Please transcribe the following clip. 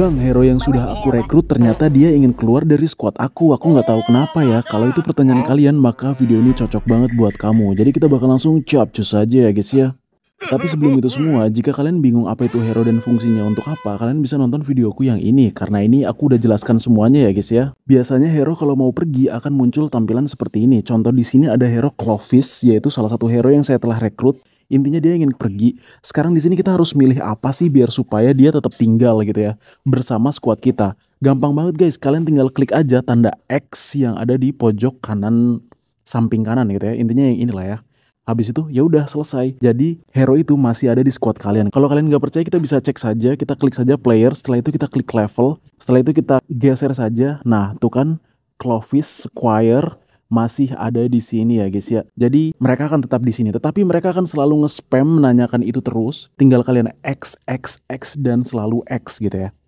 Bang, hero yang sudah aku rekrut ternyata dia ingin keluar dari squad aku. Aku nggak tahu kenapa ya. Kalau itu pertanyaan kalian, maka video ini cocok banget buat kamu. Jadi kita bakal langsung capcus saja ya guys ya. Tapi sebelum itu semua, jika kalian bingung apa itu hero dan fungsinya untuk apa, kalian bisa nonton videoku yang ini, karena ini aku udah jelaskan semuanya ya guys ya. Biasanya hero kalau mau pergi akan muncul tampilan seperti ini. Contoh di sini ada hero Clovis, yaitu salah satu hero yang saya telah rekrut Intinya dia ingin pergi. Sekarang di sini kita harus milih apa sih biar supaya dia tetap tinggal gitu ya bersama squad kita. Gampang banget guys, kalian tinggal klik aja tanda X yang ada di pojok kanan samping kanan gitu ya. Intinya yang inilah ya. Habis itu ya udah selesai. Jadi hero itu masih ada di squad kalian. Kalau kalian nggak percaya kita bisa cek saja, kita klik saja player, setelah itu kita klik level, setelah itu kita geser saja. Nah, tuh kan Clovis, Squire, masih ada di sini ya guys ya. Jadi mereka akan tetap di sini, tetapi mereka akan selalu nge-spam menanyakan itu terus. Tinggal kalian X, X, X, dan selalu X gitu ya.